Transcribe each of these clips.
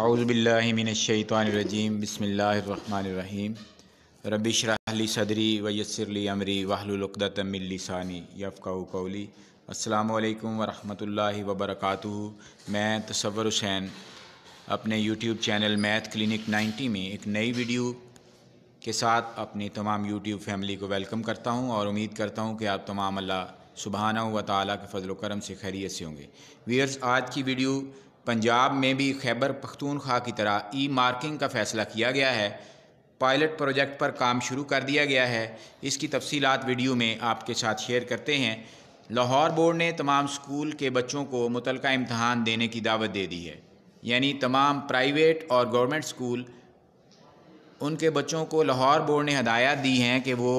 आउज़बिल्लिमिनशैतरजीम बसमीम रबिश सदरी वयसरली अमरी वाहलुलकदतमिलसानी कौली अल्लाम वरम वबरक मैं तसवर हुसैन अपने यूट्यूब चैनल मैथ क्लिनिक 90 में एक नई वीडियो के साथ अपनी तमाम यूट्यूब फैमिली को वेलकम करता हूँ और उम्मीद करता हूँ कि आप तमाम अल्लाह सुबहाना व ताली के फजलोक्रम से खैरियत से होंगे वीयर्स आज की वीडियो पंजाब में भी खैबर पख्तूनख्वा की तरह ई मार्किंग का फ़ैसला किया गया है पायलट प्रोजेक्ट पर काम शुरू कर दिया गया है इसकी तफसीलात वीडियो में आपके साथ शेयर करते हैं लाहौर बोर्ड ने तमाम स्कूल के बच्चों को मुतल इम्तहान देने की दावत दे दी है यानी तमाम प्राइवेट और गवर्नमेंट स्कूल उनके बच्चों को लाहौर बोर्ड ने हदायत दी हैं कि वो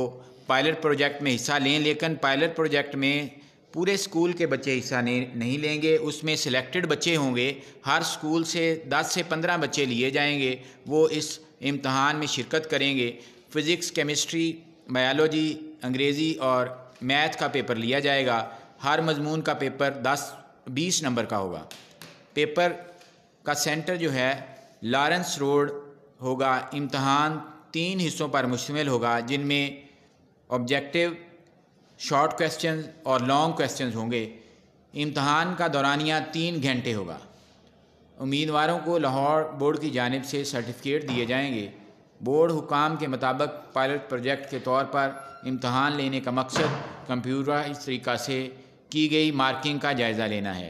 पायलट प्रोजेक्ट में हिस्सा लें लेकिन पायलट प्रोजेक्ट में पूरे स्कूल के बच्चे हिस्सा नहीं लेंगे उसमें सिलेक्टेड बच्चे होंगे हर स्कूल से 10 से 15 बच्चे लिए जाएंगे वो इस इम्तहान में शिरकत करेंगे फ़िज़िक्स केमिस्ट्री बायोलॉजी अंग्रेज़ी और मैथ का पेपर लिया जाएगा हर मजमून का पेपर 10 20 नंबर का होगा पेपर का सेंटर जो है लॉरेंस रोड होगा इम्तहान तीन हिस्सों पर मुश्तमिल होगा जिनमें ऑब्जेक्टिव शॉर्ट क्वेश्चन और लॉन्ग क्वेश्चन होंगे इम्तहान का दौरानिया तीन घंटे होगा उम्मीदवारों को लाहौर बोर्ड की जानब से सर्टिफिकेट दिए जाएंगे बोर्ड हुकाम के मुताबिक पायलट प्रोजेक्ट के तौर पर इम्तहान लेने का मकसद कंप्यूटराइज तरीक़ा से की गई मार्किंग का जायज़ा लेना है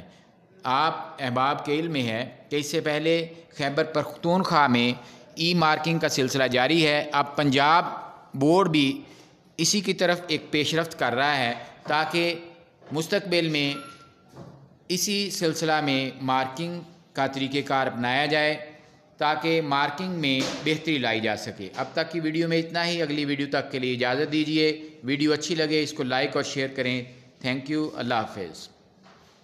आप अहबाब के इल्म में है कि इससे पहले खैबर पखतूनख्वा में ई मार्किंग का सिलसिला जारी है अब पंजाब बोर्ड भी इसी की तरफ एक पेशरफ कर रहा है ताकि मुस्तबिल में इसी सिलसिला में मार्किंग का तरीक़ेकार अपनाया जाए ताकि मार्किंग में बेहतरी लाई जा सके अब तक की वीडियो में इतना ही अगली वीडियो तक के लिए इजाज़त दीजिए वीडियो अच्छी लगे इसको लाइक और शेयर करें थैंक यू अल्लाह हाफिज़